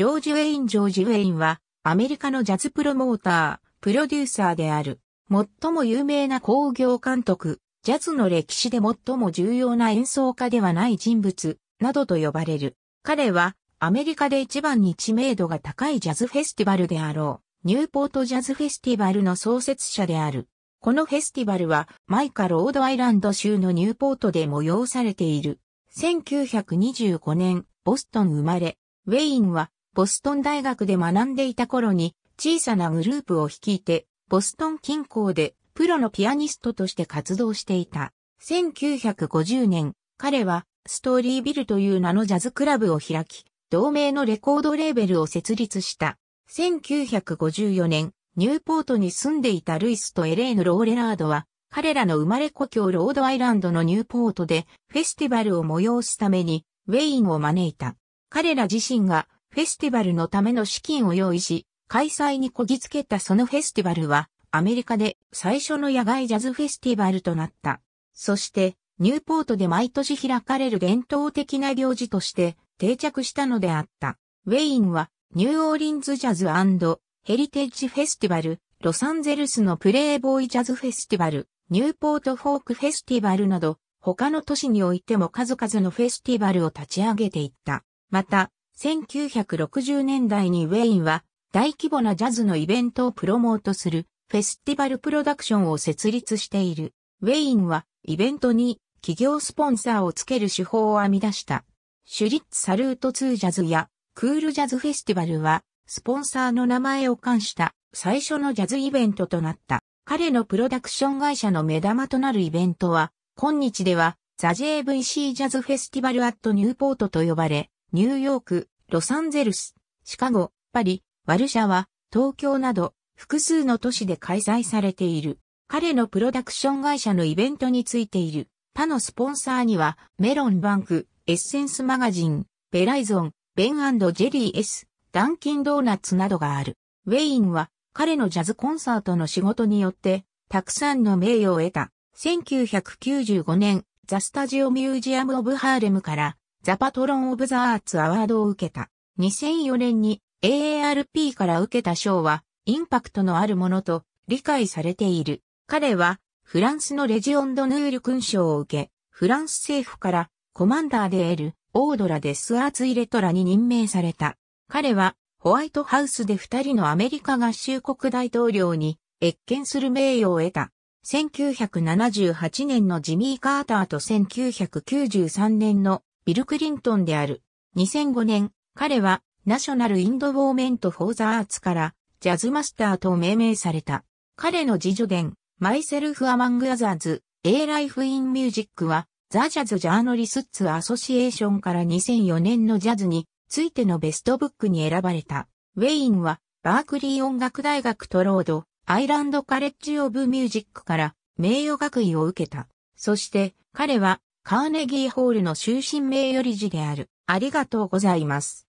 ジョージ・ウェイン・ジョージ・ウェインは、アメリカのジャズプロモーター、プロデューサーである。最も有名な工業監督、ジャズの歴史で最も重要な演奏家ではない人物、などと呼ばれる。彼は、アメリカで一番に知名度が高いジャズフェスティバルであろう、ニューポートジャズフェスティバルの創設者である。このフェスティバルは、マイカ・ロードアイランド州のニューポートで催されている。1925年、ボストン生まれ、ウェインはボストン大学で学んでいた頃に小さなグループを率いて、ボストン近郊でプロのピアニストとして活動していた。1950年、彼はストーリービルという名のジャズクラブを開き、同名のレコードレーベルを設立した。1954年、ニューポートに住んでいたルイスとエレーヌ・ローレラードは、彼らの生まれ故郷ロードアイランドのニューポートでフェスティバルを催すためにウェインを招いた。彼ら自身がフェスティバルのための資金を用意し、開催にこぎつけたそのフェスティバルは、アメリカで最初の野外ジャズフェスティバルとなった。そして、ニューポートで毎年開かれる伝統的な行事として定着したのであった。ウェインは、ニューオーリンズジャズヘリテージフェスティバル、ロサンゼルスのプレイボーイジャズフェスティバル、ニューポートフォークフェスティバルなど、他の都市においても数々のフェスティバルを立ち上げていった。また、1960年代にウェインは大規模なジャズのイベントをプロモートするフェスティバルプロダクションを設立している。ウェインはイベントに企業スポンサーをつける手法を編み出した。シュリッツ・サルート・ツー・ジャズやクール・ジャズ・フェスティバルはスポンサーの名前を冠した最初のジャズイベントとなった。彼のプロダクション会社の目玉となるイベントは、今日ではザ・ JVC ジャズフェスティバルアットニューポートと呼ばれ、ニューヨーク、ロサンゼルス、シカゴ、パリ、ワルシャワ、東京など複数の都市で開催されている。彼のプロダクション会社のイベントについている。他のスポンサーには、メロンバンク、エッセンスマガジン、ベライゾン、ベンジェリー S、ダンキンドーナツなどがある。ウェインは彼のジャズコンサートの仕事によって、たくさんの名誉を得た。1995年、ザ・スタジオ・ミュージアム・オブ・ハーレムからザパトロン・オブ・ザ・アーツ・アワードを受けた。2004年に AARP から受けた賞は、インパクトのあるものと理解されている。彼は、フランスのレジオンド・ヌール勲章を受け、フランス政府からコマンダーで得るオードラ・デスアーツ・イレトラに任命された。彼は、ホワイトハウスで二人のアメリカ合衆国大統領に、越見する名誉を得た。1978年のジミー・カーターと1993年のビル・クリントンである。2005年、彼はナショナル・インド・ウォーメント・フォー・ザ・アーツからジャズマスターと命名された。彼の自助伝、マイセルフ・アマング・アザーズ、A Life in Music は、ザ・ジャズ・ジャーノリスッツ・アソシエーションから2004年のジャズについてのベストブックに選ばれた。ウェインは、バークリー音楽大学トロード、アイランド・カレッジ・オブ・ミュージックから名誉学位を受けた。そして、彼は、カーネギーホールの終身名誉理事である。ありがとうございます。